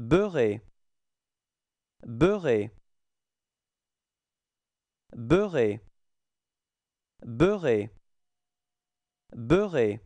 beurré beurré beurré beurré beurré